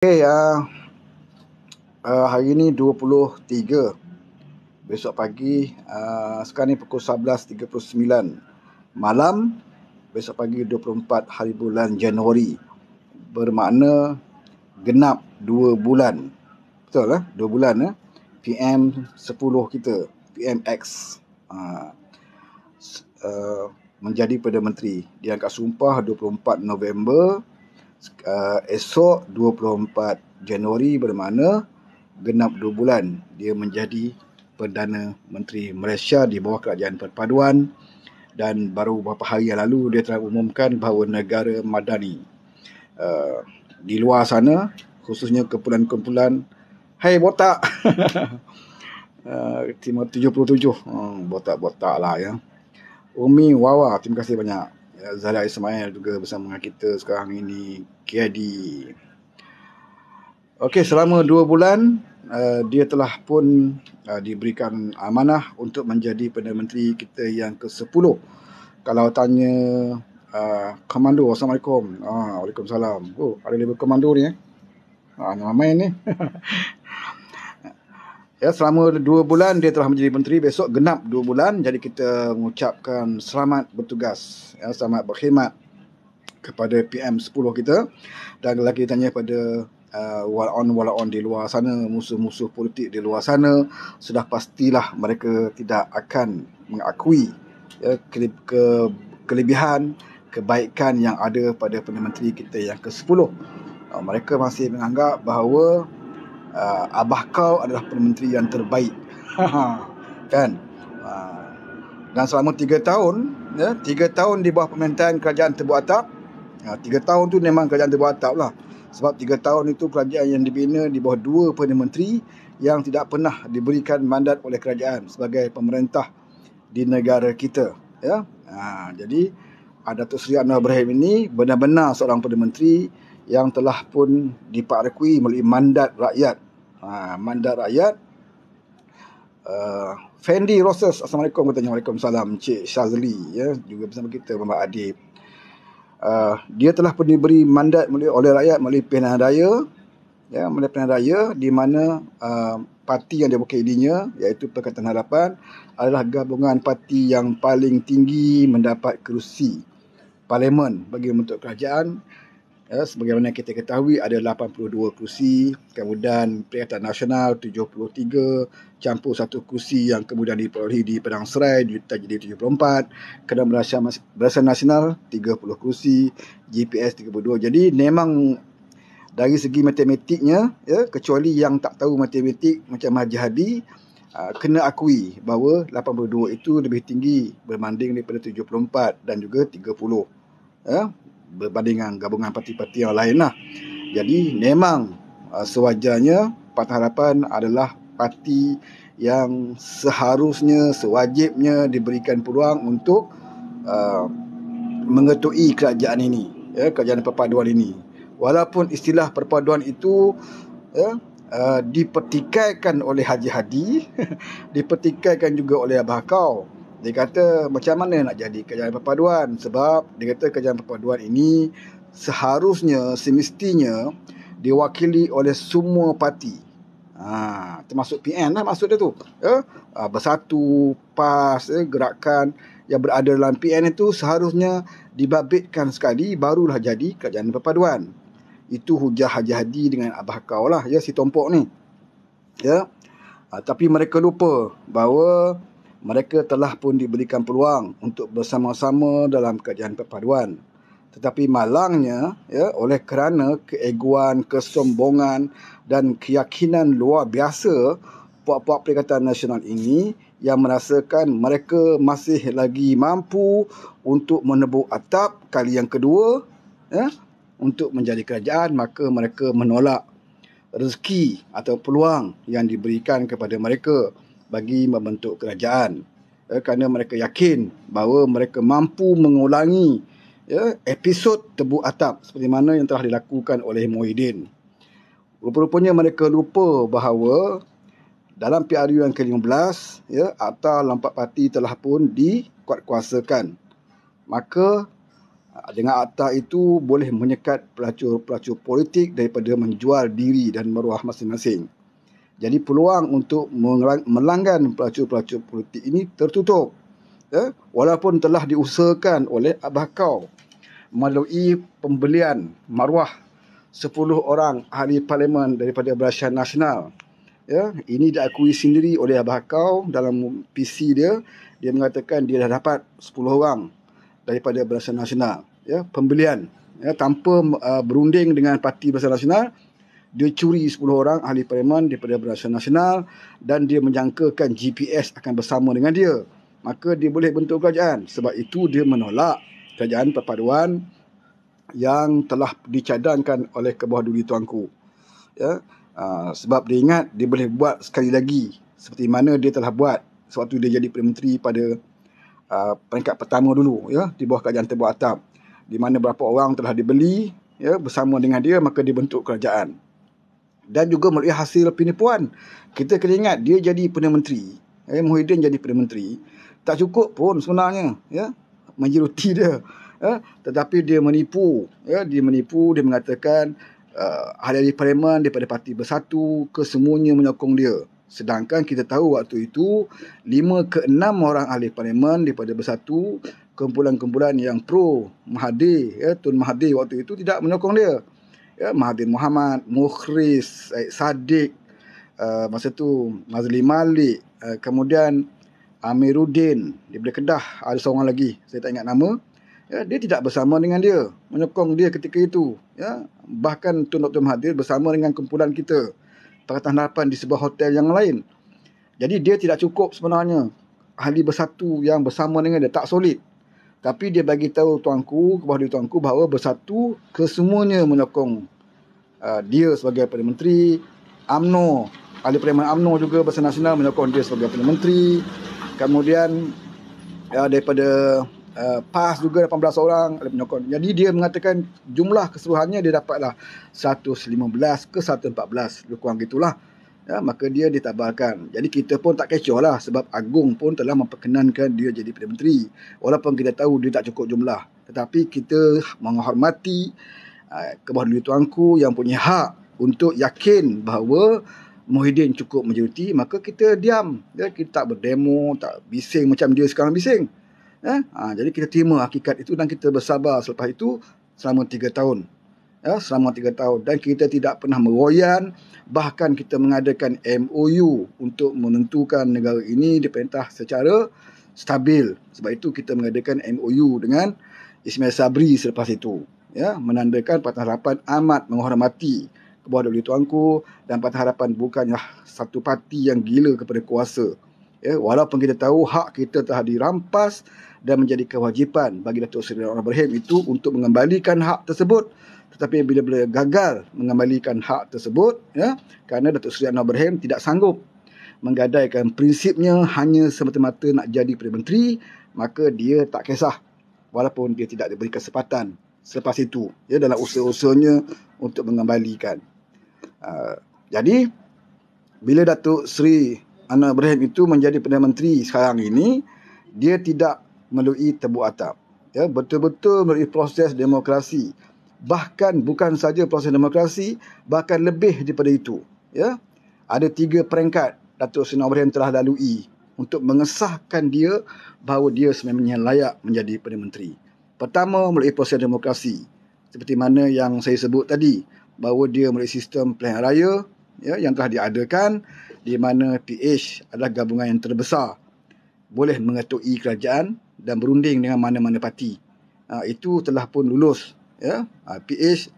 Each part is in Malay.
Okay, uh, ah, uh, ah, hari ni 23, besok pagi, uh, sekarang ni pukul 11.39 malam, besok pagi 24 hari bulan Januari. Bermakna genap 2 bulan. Betul lah, eh? 2 bulan eh? PM 10 kita, PMX. Uh, uh, menjadi Perdana Menteri. Dia angkat sumpah 24 November uh, esok 24 Januari bermakna genap 2 bulan dia menjadi Perdana Menteri Malaysia di bawah kerajaan perpaduan dan baru beberapa hari yang lalu dia telah umumkan bahawa negara madani uh, di luar sana khususnya kumpulan-kumpulan Hai hey, botak ah, uh, 77 hmm, botak-botak lah ya Umi Wawa terima kasih banyak Zahra Ismail juga bersama kita sekarang ini KID Okey selama 2 bulan uh, dia telah pun uh, diberikan amanah untuk menjadi Perdana Menteri kita yang ke-10 kalau tanya uh, komando Assalamualaikum ah, Waalaikumsalam oh, ada level komando ni eh Ah, ramai ni. Ya, selama dua bulan dia telah menjadi menteri. Besok genap dua bulan. Jadi kita mengucapkan selamat bertugas. Ya, selamat berkhidmat kepada PM10 kita. Dan lagi tanya pada uh, wall on wall on di luar sana musuh-musuh politik di luar sana sudah pastilah mereka tidak akan mengakui ya, ke, ke kelebihan kebaikan yang ada pada Perdana Menteri kita yang ke-10. Uh, mereka masih menganggap bahawa uh, abah kau adalah perdana menteri yang terbaik. kan? Uh, dan selama 3 tahun, ya, tahun di bawah pemerintahan kerajaan Tebu Atap. Ya, tahun tu memang kerajaan Tebu Atap lah. Sebab 3 tahun itu kerajaan yang dibina di bawah dua perdana menteri yang tidak pernah diberikan mandat oleh kerajaan sebagai pemerintah di negara kita. Ya. Ha, jadi, Dato' Seri Anwar Ibrahim ini benar-benar seorang perdana menteri yang telah pun diparekui melalui mandat rakyat. Ha, mandat rakyat. Uh, Fendi Roses. Assalamualaikum. Assalamualaikum, Salam Cik Shazli. Ya, juga bersama kita. Mbak Adib. Uh, dia telah pun diberi mandat melalui, oleh rakyat melalui pilihan raya. Ya, melalui pilihan raya di mana uh, parti yang dia buka idinya iaitu Perkataan Harapan adalah gabungan parti yang paling tinggi mendapat kerusi parlimen bagi membentuk kerajaan Ya, sebagaimana kita ketahui ada 82 kursi kemudian Perikatan Nasional 73, campur satu kursi yang kemudian diperolehi di Padang Serai, tak jadi 74, kena berasal nasional 30 kursi GPS 32. Jadi memang dari segi matematiknya, ya, kecuali yang tak tahu matematik macam Haji Hadi, ah, kena akui bahawa 82 itu lebih tinggi berbanding daripada 74 dan juga 30. Ya, berbanding dengan gabungan parti-parti yang lain lah. Jadi memang uh, sewajarnya Partai Harapan adalah parti yang seharusnya, sewajibnya diberikan peluang untuk uh, mengetuai kerajaan ini, ya, kerajaan perpaduan ini. Walaupun istilah perpaduan itu ya, uh, dipertikaikan oleh Haji Hadi, dipertikaikan juga oleh Abah Kau dia kata macam mana nak jadi kerajaan perpaduan sebab dia kata kerajaan perpaduan ini seharusnya semestinya diwakili oleh semua parti ha, termasuk PN lah maksud dia tu ya? Ha, bersatu PAS ya, gerakan yang berada dalam PN itu seharusnya dibabitkan sekali barulah jadi kerajaan perpaduan itu hujah Haji Hadi dengan Abah Kau lah ya si Tompok ni ya ha, tapi mereka lupa bahawa mereka telah pun diberikan peluang untuk bersama-sama dalam kerajaan perpaduan. Tetapi malangnya ya, oleh kerana keeguan, kesombongan dan keyakinan luar biasa puak-puak Perikatan Nasional ini yang merasakan mereka masih lagi mampu untuk menebuk atap kali yang kedua ya, untuk menjadi kerajaan maka mereka menolak rezeki atau peluang yang diberikan kepada mereka bagi membentuk kerajaan eh, kerana mereka yakin bahawa mereka mampu mengulangi ya, episod tebu atap seperti mana yang telah dilakukan oleh Muhyiddin. Rupa-rupanya mereka lupa bahawa dalam PRU yang ke-15, ya, Akta Lampak Parti telah pun dikuatkuasakan. Maka dengan akta itu boleh menyekat pelacur-pelacur politik daripada menjual diri dan meruah masing-masing. Jadi peluang untuk melanggan pelacu-pelacu politik ini tertutup. Ya, walaupun telah diusahakan oleh Abah Kau melalui pembelian maruah 10 orang ahli parlimen daripada Berasian Nasional. Ya, ini diakui sendiri oleh Abah Kau dalam PC dia. Dia mengatakan dia dah dapat 10 orang daripada Berasian Nasional. Ya, pembelian ya, tanpa uh, berunding dengan parti Berasian Nasional dia curi 10 orang ahli parlimen daripada Perdana Nasional dan dia menjangkakan GPS akan bersama dengan dia. Maka dia boleh bentuk kerajaan. Sebab itu dia menolak kerajaan perpaduan yang telah dicadangkan oleh kebawah duri tuanku. Ya? Aa, ah, sebab dia ingat dia boleh buat sekali lagi seperti mana dia telah buat sewaktu dia jadi Perdana Menteri pada aa, ah, peringkat pertama dulu ya? di bawah kerajaan terbuat atap. Di mana berapa orang telah dibeli ya bersama dengan dia maka dia bentuk kerajaan dan juga melalui hasil penipuan. Kita kena ingat dia jadi Perdana Menteri. Eh, Muhyiddin jadi Perdana Menteri. Tak cukup pun sebenarnya. Ya? Menjeruti dia. Ya? Tetapi dia menipu. Ya? Dia menipu, dia mengatakan uh, ahli ahli parlimen daripada parti bersatu ke semuanya menyokong dia. Sedangkan kita tahu waktu itu lima ke enam orang ahli parlimen daripada bersatu kumpulan-kumpulan yang pro Mahathir, ya, Tun Mahathir waktu itu tidak menyokong dia ya, Mahathir Muhammad, Mukhris, eh, Sadiq, uh, masa tu Mazli Malik, uh, kemudian Amiruddin di Belia Kedah, ada seorang lagi, saya tak ingat nama. Ya, dia tidak bersama dengan dia, menyokong dia ketika itu. Ya. Bahkan Tun Dr. Mahathir bersama dengan kumpulan kita, Pakatan Harapan di sebuah hotel yang lain. Jadi dia tidak cukup sebenarnya. Ahli bersatu yang bersama dengan dia, tak solid tapi dia bagi tahu tuanku kepada tuanku bahawa bersatu kesemuanya menyokong uh, dia sebagai perdana menteri AMNO ahli Perdana AMNO juga bersama nasional menyokong dia sebagai perdana menteri kemudian uh, daripada uh, PAS juga 18 orang menyokong jadi dia mengatakan jumlah keseluruhannya dia dapatlah 115 ke 114 lebih kurang gitulah ya, maka dia ditabalkan. Jadi kita pun tak kecoh lah sebab Agung pun telah memperkenankan dia jadi Perdana Menteri. Walaupun kita tahu dia tak cukup jumlah. Tetapi kita menghormati uh, ah, kebawah dunia tuanku yang punya hak untuk yakin bahawa Muhyiddin cukup majoriti, maka kita diam. Ya, kita tak berdemo, tak bising macam dia sekarang bising. Ya? Ha, jadi kita terima hakikat itu dan kita bersabar selepas itu selama tiga tahun ya, selama tiga tahun dan kita tidak pernah meroyan bahkan kita mengadakan MOU untuk menentukan negara ini diperintah secara stabil sebab itu kita mengadakan MOU dengan Ismail Sabri selepas itu ya menandakan Patah Harapan amat menghormati kepada Dewi Tuanku dan Patah Harapan bukanlah satu parti yang gila kepada kuasa ya walaupun kita tahu hak kita telah dirampas dan menjadi kewajipan bagi Datuk Seri Abraham itu untuk mengembalikan hak tersebut tetapi bila-bila gagal mengembalikan hak tersebut ya kerana Datuk Seri Anwar Ibrahim tidak sanggup menggadaikan prinsipnya hanya semata-mata nak jadi Perdana Menteri maka dia tak kisah walaupun dia tidak diberi kesempatan selepas itu ya dalam usaha-usahanya untuk mengembalikan uh, jadi bila Datuk Seri Anwar Ibrahim itu menjadi Perdana Menteri sekarang ini dia tidak melalui tebu atap ya betul-betul melalui proses demokrasi bahkan bukan saja proses demokrasi bahkan lebih daripada itu ya ada tiga peringkat Datuk Seri Ibrahim telah lalui untuk mengesahkan dia bahawa dia sememangnya layak menjadi Perdana Menteri. Pertama melalui proses demokrasi seperti mana yang saya sebut tadi bahawa dia melalui sistem pilihan raya ya, yang telah diadakan di mana PH adalah gabungan yang terbesar boleh mengetuai kerajaan dan berunding dengan mana-mana parti. Ha, itu telah pun lulus ya uh, ah, PH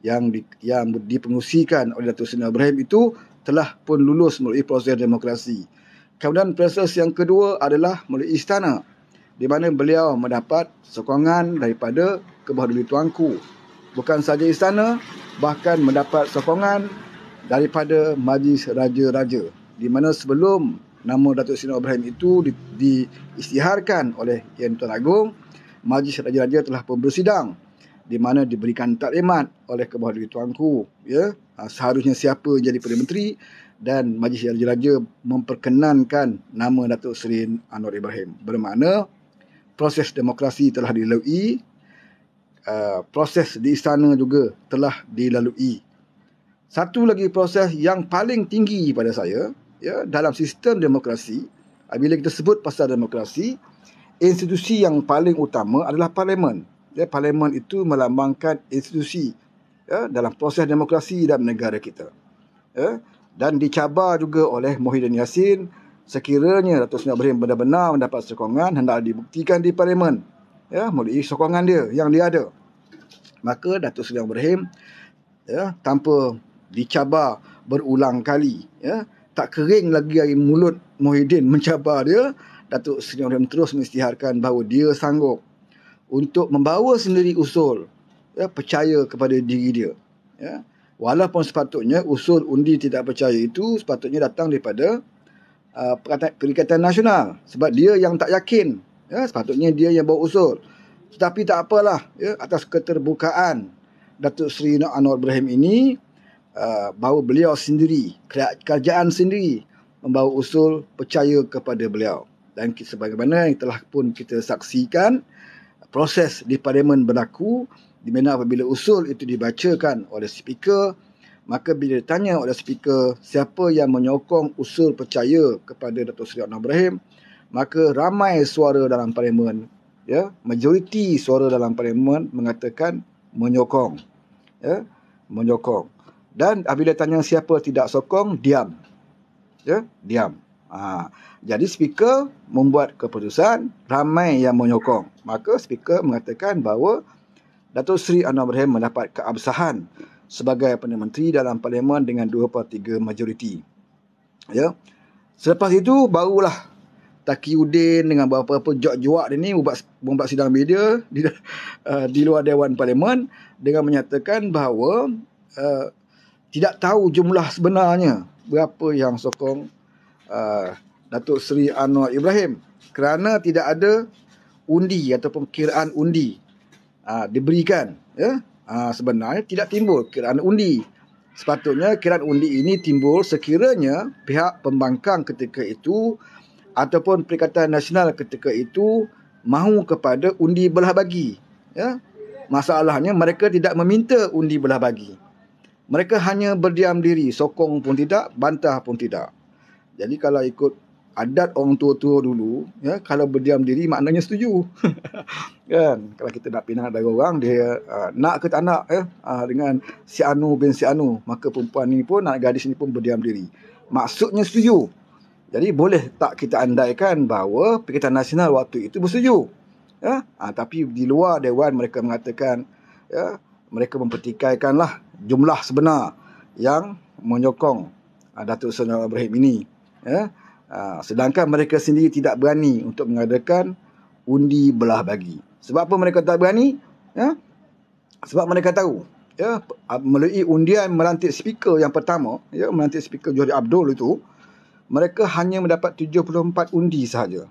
yang di, yang dipengusikan oleh Datuk Seri Ibrahim itu telah pun lulus melalui proses demokrasi. Kemudian proses yang kedua adalah melalui istana di mana beliau mendapat sokongan daripada Kebahaduli Tuanku. Bukan sahaja istana, bahkan mendapat sokongan daripada Majlis Raja-Raja di mana sebelum nama Datuk Seri Ibrahim itu di, diistiharkan oleh Yang Tuan Agong, Majlis Raja-Raja telah pun bersidang di mana diberikan taklimat oleh kebahagiaan tuanku ya ha, seharusnya siapa jadi perdana menteri dan majlis raja-raja memperkenankan nama Datuk Seri Anwar Ibrahim bermakna proses demokrasi telah dilalui uh, proses di istana juga telah dilalui satu lagi proses yang paling tinggi pada saya ya dalam sistem demokrasi bila kita sebut pasal demokrasi institusi yang paling utama adalah parlimen ya, parlimen itu melambangkan institusi ya, dalam proses demokrasi dalam negara kita. Ya. Dan dicabar juga oleh Mohidin Yassin sekiranya Datuk Seri Ibrahim benar-benar mendapat sokongan hendak dibuktikan di parlimen ya, melalui sokongan dia yang dia ada. Maka Datuk Seri Ibrahim ya, tanpa dicabar berulang kali ya, tak kering lagi dari mulut Mohidin mencabar dia Datuk Seri Ibrahim terus mengisytiharkan bahawa dia sanggup untuk membawa sendiri usul ya, percaya kepada diri dia. Ya. Walaupun sepatutnya usul undi tidak percaya itu sepatutnya datang daripada uh, Perikatan Nasional. Sebab dia yang tak yakin. Ya. Sepatutnya dia yang bawa usul. Tetapi tak apalah ya, atas keterbukaan Datuk Seri Nur Anwar Ibrahim ini uh, bawa beliau sendiri, kerajaan sendiri membawa usul percaya kepada beliau. Dan sebagaimana yang telah pun kita saksikan, proses di parlimen berlaku di mana apabila usul itu dibacakan oleh speaker maka bila ditanya oleh speaker siapa yang menyokong usul percaya kepada Datuk Seri Anwar Ibrahim maka ramai suara dalam parlimen ya majoriti suara dalam parlimen mengatakan menyokong ya menyokong dan apabila tanya siapa tidak sokong diam ya diam Ha, jadi speaker membuat keputusan ramai yang menyokong. Maka speaker mengatakan bahawa Datuk Sri Anwar Ibrahim mendapat keabsahan sebagai Perdana Menteri dalam Parlimen dengan 2 per 3 majoriti. Ya. Selepas itu barulah Taki Udin dengan beberapa juak-juak dia ni membuat, membuat sidang media di, uh, di luar Dewan Parlimen dengan menyatakan bahawa uh, tidak tahu jumlah sebenarnya berapa yang sokong Ah, Datuk Seri Anwar Ibrahim kerana tidak ada undi ataupun kiraan undi uh, diberikan ya uh, sebenarnya tidak timbul kiraan undi sepatutnya kiraan undi ini timbul sekiranya pihak pembangkang ketika itu ataupun perikatan nasional ketika itu mahu kepada undi belah bagi ya masalahnya mereka tidak meminta undi belah bagi mereka hanya berdiam diri sokong pun tidak bantah pun tidak jadi kalau ikut adat orang tua-tua dulu, ya, kalau berdiam diri maknanya setuju. kan? Kalau kita nak pinang dari orang, dia uh, nak ke tak nak ya? Uh, dengan si Anu bin si Anu. Maka perempuan ini pun, nak gadis ini pun berdiam diri. Maksudnya setuju. Jadi boleh tak kita andaikan bahawa Pekatan Nasional waktu itu bersetuju. Ya? Uh, tapi di luar Dewan mereka mengatakan, ya, mereka mempertikaikanlah jumlah sebenar yang menyokong uh, Datuk Seri Ibrahim ini ya. Ha, sedangkan mereka sendiri tidak berani untuk mengadakan undi belah bagi. Sebab apa mereka tak berani? Ya? Sebab mereka tahu ya ah, melalui undian melantik speaker yang pertama ya melantik speaker Johari Abdul itu mereka hanya mendapat 74 undi sahaja.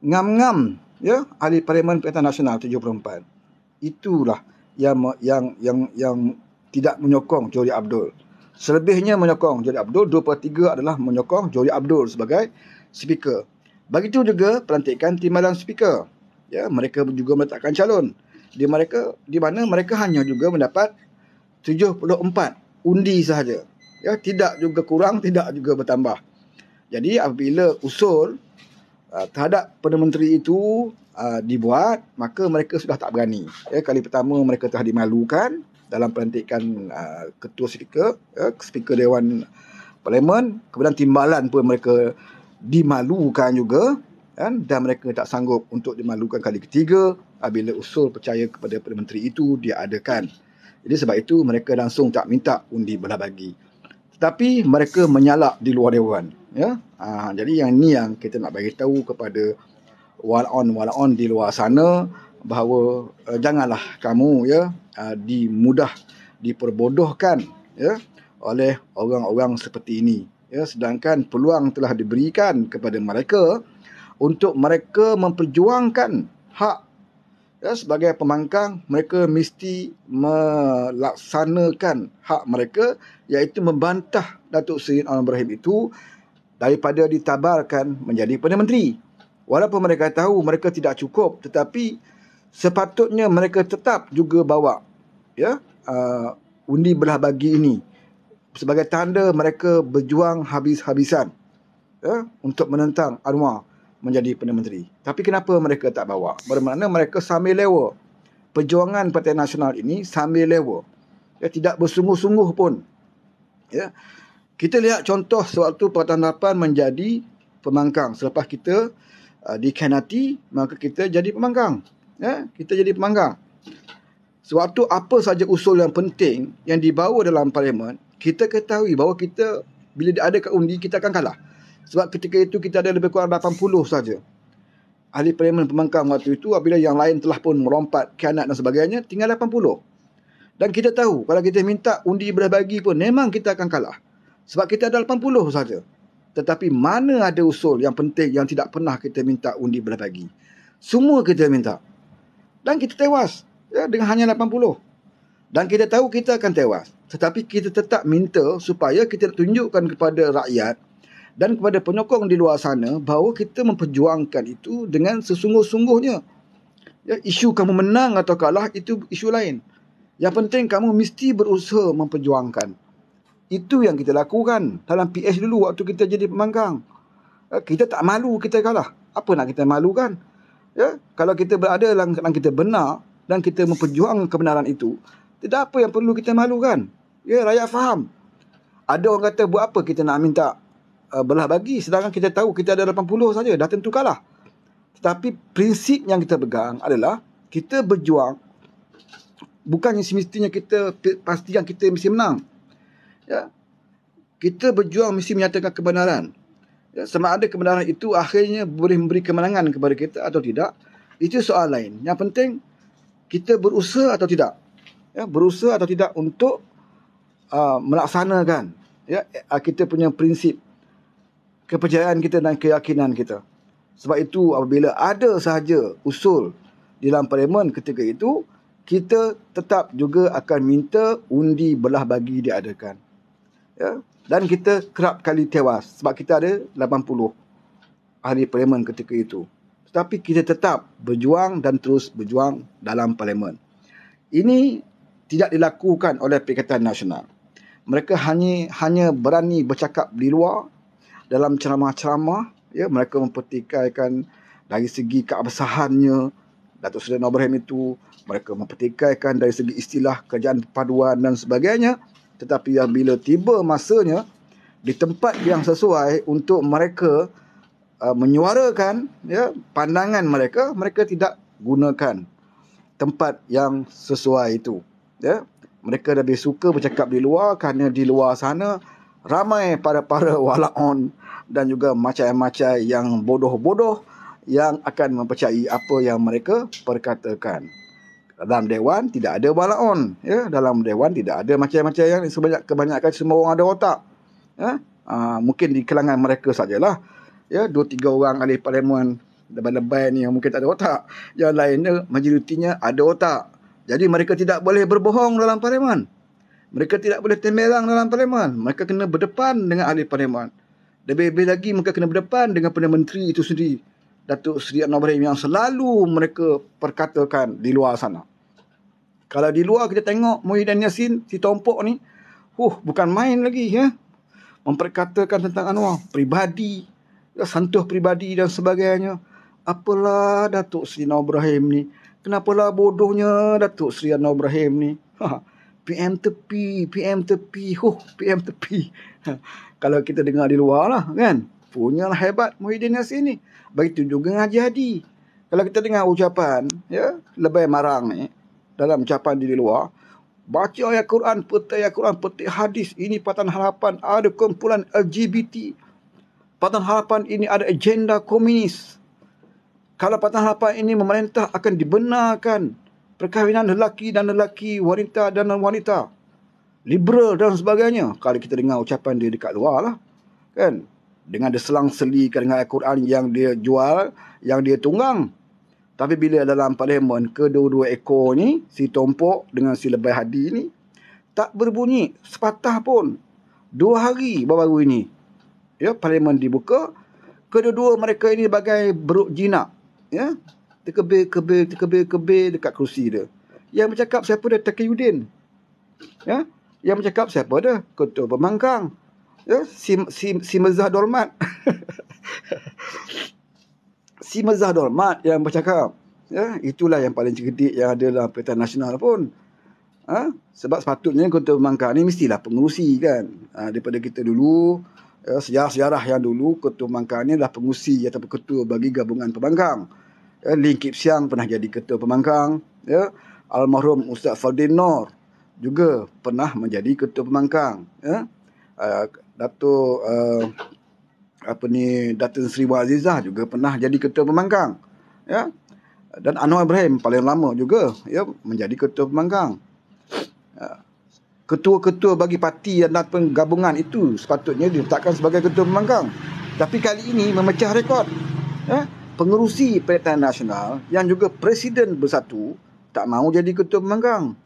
Ngam-ngam ya ahli parlimen Perintah Nasional 74. Itulah yang yang yang yang tidak menyokong Johari Abdul. Selebihnya menyokong Jolie Abdul, dua per tiga adalah menyokong Jolie Abdul sebagai speaker. Begitu juga pelantikan timbalan speaker. Ya, mereka juga meletakkan calon di mereka di mana mereka hanya juga mendapat 74 undi sahaja. Ya, tidak juga kurang, tidak juga bertambah. Jadi apabila usul uh, terhadap Perdana Menteri itu uh, dibuat, maka mereka sudah tak berani. Ya, kali pertama mereka telah dimalukan dalam pelantikan uh, ketua speaker, uh, ya, speaker Dewan Parlimen, kemudian timbalan pun mereka dimalukan juga kan? dan mereka tak sanggup untuk dimalukan kali ketiga uh, usul percaya kepada Perdana Menteri itu dia diadakan. Jadi sebab itu mereka langsung tak minta undi belah bagi. Tetapi mereka menyalak di luar Dewan. Ya? Uh, jadi yang ni yang kita nak bagi tahu kepada wal on wal on di luar sana bahawa uh, janganlah kamu ya uh, dimudah diperbodohkan ya oleh orang-orang seperti ini ya sedangkan peluang telah diberikan kepada mereka untuk mereka memperjuangkan hak ya sebagai pemangkang mereka mesti melaksanakan hak mereka iaitu membantah Datuk Seri Anwar Ibrahim itu daripada ditabarkan menjadi perdana menteri walaupun mereka tahu mereka tidak cukup tetapi sepatutnya mereka tetap juga bawa ya uh, undi belah bagi ini sebagai tanda mereka berjuang habis-habisan ya untuk menentang Anwar menjadi perdana menteri tapi kenapa mereka tak bawa bermakna mereka sambil lewa perjuangan parti nasional ini sambil lewa ya tidak bersungguh-sungguh pun ya kita lihat contoh sewaktu Pakatan Harapan menjadi pemangkang selepas kita uh, dikhianati maka kita jadi pemangkang ya kita jadi pemangkang sebab tu apa saja usul yang penting yang dibawa dalam parlimen, kita ketahui bahawa kita bila ada kat undi kita akan kalah. Sebab ketika itu kita ada lebih kurang 80 saja. Ahli parlimen pembangkang waktu itu apabila yang lain telah pun merompat kianat dan sebagainya tinggal 80. Dan kita tahu kalau kita minta undi berbagi pun memang kita akan kalah. Sebab kita ada 80 saja. Tetapi mana ada usul yang penting yang tidak pernah kita minta undi berbagi? Semua kita minta. Dan kita tewas ya, dengan hanya 80. Dan kita tahu kita akan tewas. Tetapi kita tetap minta supaya kita tunjukkan kepada rakyat dan kepada penyokong di luar sana bahawa kita memperjuangkan itu dengan sesungguh-sungguhnya. Ya, isu kamu menang atau kalah itu isu lain. Yang penting kamu mesti berusaha memperjuangkan. Itu yang kita lakukan dalam PS dulu waktu kita jadi pemangkang. Ya, kita tak malu kita kalah. Apa nak kita malukan? Ya, kalau kita berada dalam kita benar, dan kita memperjuangkan kebenaran itu, tidak apa yang perlu kita malukan. Ya, rakyat faham. Ada orang kata, buat apa kita nak minta uh, belah bagi? Sedangkan kita tahu kita ada 80 saja, dah tentu kalah. Tetapi prinsip yang kita pegang adalah kita berjuang bukan yang semestinya kita pasti yang kita mesti menang. Ya. Kita berjuang mesti menyatakan kebenaran. Ya, sama ada kebenaran itu akhirnya boleh memberi kemenangan kepada kita atau tidak, itu soal lain. Yang penting kita berusaha atau tidak ya berusaha atau tidak untuk uh, melaksanakan ya ah, kita punya prinsip kepercayaan kita dan keyakinan kita sebab itu apabila ada sahaja usul di dalam parlimen ketika itu kita tetap juga akan minta undi belah bagi diadakan ya dan kita kerap kali tewas sebab kita ada 80 ahli parlimen ketika itu tetapi kita tetap berjuang dan terus berjuang dalam parlimen. Ini tidak dilakukan oleh Perikatan Nasional. Mereka hanya hanya berani bercakap di luar dalam ceramah-ceramah. Ya, mereka mempertikaikan dari segi keabsahannya Datuk Seri Abraham itu. Mereka mempertikaikan dari segi istilah kerjaan paduan dan sebagainya. Tetapi bila tiba masanya di tempat yang sesuai untuk mereka uh, menyuarakan ya pandangan mereka mereka tidak gunakan tempat yang sesuai itu ya mereka lebih suka bercakap di luar kerana di luar sana ramai para para walaon dan juga macam-macam yang bodoh-bodoh yang akan mempercayai apa yang mereka perkatakan dalam dewan tidak ada walaon ya dalam dewan tidak ada macam-macam yang sebanyak kebanyakan semua orang ada otak ya Aa, ah, mungkin di kelangan mereka sajalah ya dua tiga orang ahli parlimen lebay-lebay ni yang mungkin tak ada otak yang lainnya majoritinya ada otak jadi mereka tidak boleh berbohong dalam parlimen mereka tidak boleh temerang dalam parlimen mereka kena berdepan dengan ahli parlimen lebih-lebih lagi mereka kena berdepan dengan Perdana Menteri itu sendiri Datuk Seri Anwar Ibrahim yang selalu mereka perkatakan di luar sana kalau di luar kita tengok Muhyiddin Yassin si Tompok ni huh bukan main lagi ya memperkatakan tentang Anwar pribadi santuh pribadi dan sebagainya. Apalah Datuk Seri Anwar Ibrahim ni? Kenapalah bodohnya Datuk Seri Anwar Ibrahim ni? Ha, ha. PM tepi, PM tepi, huh, PM tepi. Ha. Kalau kita dengar di luar lah kan. Punya lah hebat Muhyiddin Yassin ni. Begitu juga dengan Haji Hadi. Kalau kita dengar ucapan, ya, lebih marang ni. Dalam ucapan di luar. Baca ayat Quran, petik ayat Quran, petik hadis. Ini patan harapan. Ada kumpulan LGBT. Patan Harapan ini ada agenda komunis. Kalau Patan Harapan ini memerintah akan dibenarkan perkahwinan lelaki dan lelaki, wanita dan wanita. Liberal dan sebagainya. Kalau kita dengar ucapan dia dekat luar lah. Kan? Dengan dia selang seli dengan Al-Quran yang dia jual, yang dia tunggang. Tapi bila dalam parlimen kedua-dua ekor ni, si Tompok dengan si Lebay Hadi ni, tak berbunyi sepatah pun. Dua hari baru-baru ini ya parlimen dibuka kedua-dua mereka ini bagai beruk jinak ya terkebir kebir terkebir kebir dekat kerusi dia yang bercakap siapa dia Takiyuddin ya yang bercakap siapa dia ketua pembangkang ya si si si Mezah Dormat si Mezah Dormat yang bercakap ya itulah yang paling cerdik yang ada dalam Perintah Nasional pun ha? sebab sepatutnya ketua pembangkang ni mestilah pengerusi kan ha, daripada kita dulu Eh, sejarah-sejarah yang dulu Ketua Pemangkang ini adalah pengusi atau ketua bagi gabungan pemangkang. Ya, eh, Lin Kip Siang pernah jadi ketua pemangkang. Ya. Eh, Almarhum Ustaz Fardin Nor juga pernah menjadi ketua pemangkang. Ya. Uh, Dato uh, apa ni Datin Sri Wazizah juga pernah jadi ketua pemangkang. Ya. Dan Anwar Ibrahim paling lama juga ya, menjadi ketua pemangkang. Ya. Uh ketua-ketua bagi parti dan penggabungan itu sepatutnya diletakkan sebagai ketua pemanggang. Tapi kali ini memecah rekod. Eh? Pengerusi Perikatan Nasional yang juga Presiden Bersatu tak mau jadi ketua pemanggang.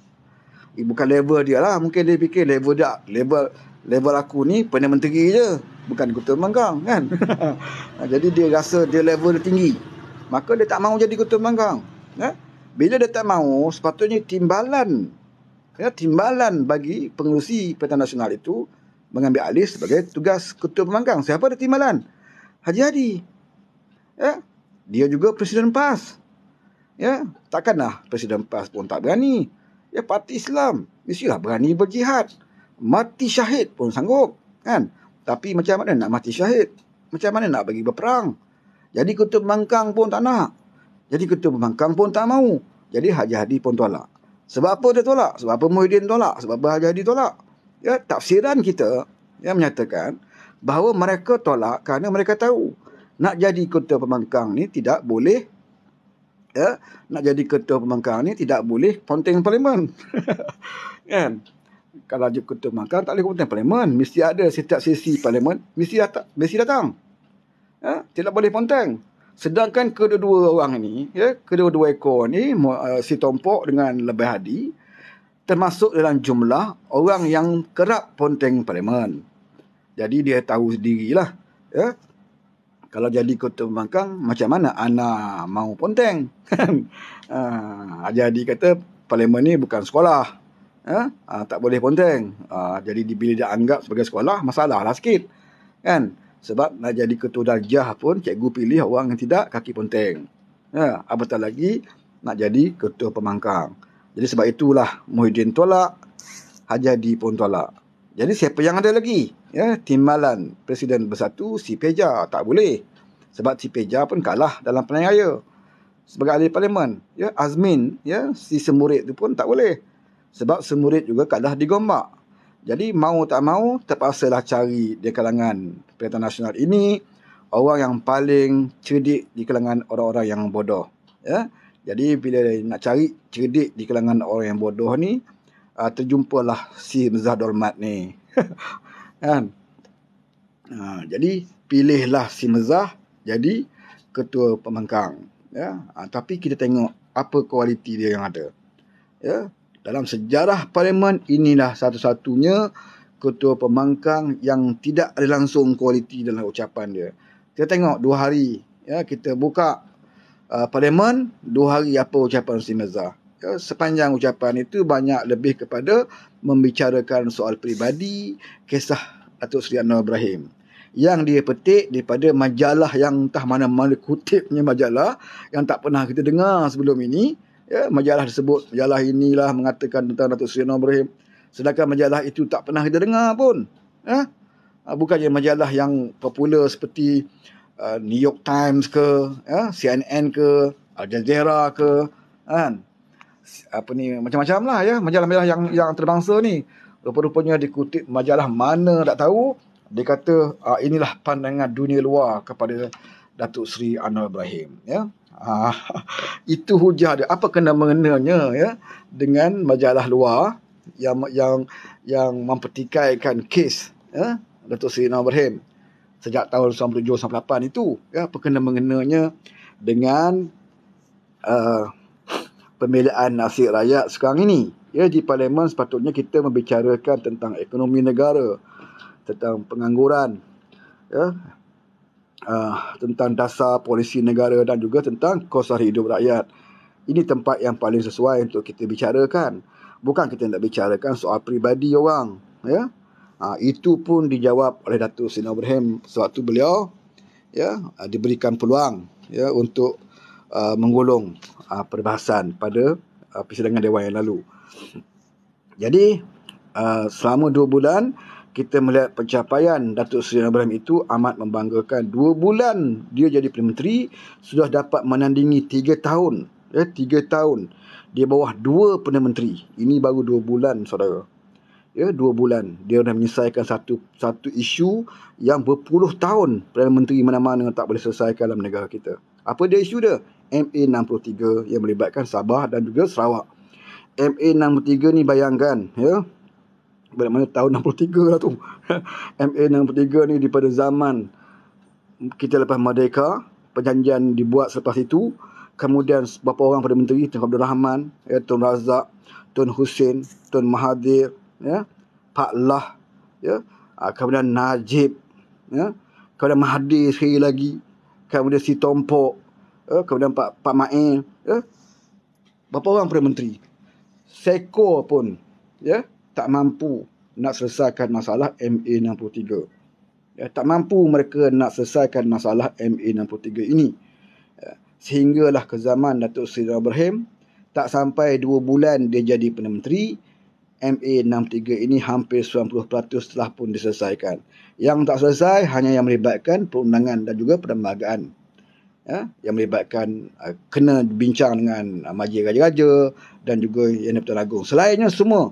Eh, bukan level dia lah. Mungkin dia fikir level dia, level level aku ni Perdana Menteri je. Bukan ketua pemanggang kan. Ha, jadi dia rasa dia level tinggi. Maka dia tak mau jadi ketua pemanggang. Eh? Bila dia tak mau, sepatutnya timbalan ya, timbalan bagi pengerusi Pertahanan Nasional itu mengambil alih sebagai tugas ketua pemangkang. Siapa ada timbalan? Haji Hadi. Ya, dia juga Presiden PAS. Ya, takkanlah Presiden PAS pun tak berani. Ya, Parti Islam. Mestilah berani berjihad. Mati syahid pun sanggup. Kan? Tapi macam mana nak mati syahid? Macam mana nak bagi berperang? Jadi ketua pemangkang pun tak nak. Jadi ketua pemangkang pun tak mau. Jadi Haji Hadi pun tolak. Sebab apa dia tolak? Sebab apa Muhyiddin tolak? Sebab apa Haji Hadi tolak? Ya, tafsiran kita yang menyatakan bahawa mereka tolak kerana mereka tahu nak jadi ketua pembangkang ni tidak boleh ya, nak jadi ketua pembangkang ni tidak boleh ponteng parlimen. kan? Kalau jadi ketua pembangkang tak boleh ponteng parlimen, mesti ada setiap sesi parlimen mesti datang, mesti datang. Ya, tidak boleh ponteng. Sedangkan kedua-dua orang ini, ya, kedua-dua ekor ini, uh, si Tompok dengan Lebih Hadi, termasuk dalam jumlah orang yang kerap ponteng parlimen. Jadi dia tahu sendirilah. Ya. Kalau jadi kota pembangkang, macam mana Ana mau ponteng? Ah, ha, jadi kata, parlimen ini bukan sekolah. Ya? Ha, tak boleh ponteng. Ha, jadi bila dia anggap sebagai sekolah, masalahlah lah sikit. Kan? Sebab nak jadi ketua darjah pun cikgu pilih orang yang tidak kaki ponteng. Ya, apatah lagi nak jadi ketua pemangkang. Jadi sebab itulah Muhyiddin tolak, Hajadi pun tolak. Jadi siapa yang ada lagi? Ya, timbalan Presiden Bersatu si Peja tak boleh. Sebab si Peja pun kalah dalam pilihan raya. Sebagai ahli parlimen, ya Azmin, ya si Semurit tu pun tak boleh. Sebab Semurit juga kalah di Gombak. Jadi mau tak mau terpaksa lah cari di kalangan Perintah Nasional ini orang yang paling cerdik di kalangan orang-orang yang bodoh. Ya? Jadi bila nak cari cerdik di kalangan orang yang bodoh ni, uh, terjumpalah si Mzah Dormat ni. kan? Ah, jadi pilihlah si Mzah jadi ketua pemengkang. Ya? Uh, tapi kita tengok apa kualiti dia yang ada. Ya? Dalam sejarah parlimen inilah satu-satunya ketua pemangkang yang tidak ada langsung kualiti dalam ucapan dia. Kita tengok dua hari ya, kita buka uh, parlimen, dua hari apa ucapan Sri Mirza. Ya, sepanjang ucapan itu banyak lebih kepada membicarakan soal peribadi kisah Atuk Seri Anwar Ibrahim yang dia petik daripada majalah yang entah mana-mana kutipnya majalah yang tak pernah kita dengar sebelum ini ya, majalah disebut majalah inilah mengatakan tentang Datuk Seri Anwar Ibrahim sedangkan majalah itu tak pernah kita dengar pun ya ha, bukannya majalah yang popular seperti uh, New York Times ke ya CNN ke Al Jazeera ke kan apa ni macam-macam lah ya majalah-majalah yang yang terbangsa ni rupa-rupanya dikutip majalah mana tak tahu dia kata uh, inilah pandangan dunia luar kepada Datuk Seri Anwar Ibrahim ya Ha, itu hujah dia. Apa kena mengenanya ya dengan majalah luar yang yang yang mempertikaikan kes ya Datuk Seri Nur Ibrahim sejak tahun 97 98 itu ya apa kena mengenanya dengan uh, eh, pemilihan nasib rakyat sekarang ini. Ya di parlimen sepatutnya kita membicarakan tentang ekonomi negara, tentang pengangguran ya uh, tentang dasar polisi negara dan juga tentang kosar hidup rakyat. Ini tempat yang paling sesuai untuk kita bicarakan. Bukan kita nak bicarakan soal pribadi, orang. Ya? Uh, itu pun dijawab oleh Datuk Sina Abraham sewaktu beliau ya, uh, diberikan peluang ya, untuk uh, menggulung uh, perbahasan pada uh, persidangan Dewan yang lalu. Jadi, uh, selama dua bulan, kita melihat pencapaian Datuk Seri Ibrahim itu amat membanggakan. Dua bulan dia jadi Perdana Menteri sudah dapat menandingi tiga tahun. Ya, eh, tiga tahun. dia bawah dua Perdana Menteri. Ini baru dua bulan, saudara. Ya, dua bulan. Dia dah menyelesaikan satu satu isu yang berpuluh tahun Perdana Menteri mana-mana tak boleh selesaikan dalam negara kita. Apa dia isu dia? MA63 yang melibatkan Sabah dan juga Sarawak. MA63 ni bayangkan, ya, pada mana tahun 63 lah tu. MA 63 ni daripada zaman kita lepas merdeka, perjanjian dibuat selepas itu. Kemudian beberapa orang pada menteri, Tuan Abdul Rahman, ya, Tuan Razak, Tuan Hussein, Tuan Mahathir, ya, Pak Lah, ya, ah, kemudian Najib, ya, kemudian Mahathir sekali lagi, kemudian si Tompok, ya, kemudian Pak Pak Ma'in, ya. Berapa orang Perdana Menteri? Seko pun, ya, tak mampu nak selesaikan masalah MA63. Ya, tak mampu mereka nak selesaikan masalah MA63 ini. Ya, sehinggalah ke zaman Datuk Seri Abraham, tak sampai 2 bulan dia jadi Perdana Menteri, MA63 ini hampir 90% telah pun diselesaikan. Yang tak selesai hanya yang melibatkan perundangan dan juga perlembagaan. Ya, yang melibatkan uh, kena bincang dengan uh, majlis raja-raja dan juga yang di Agung. Selainnya semua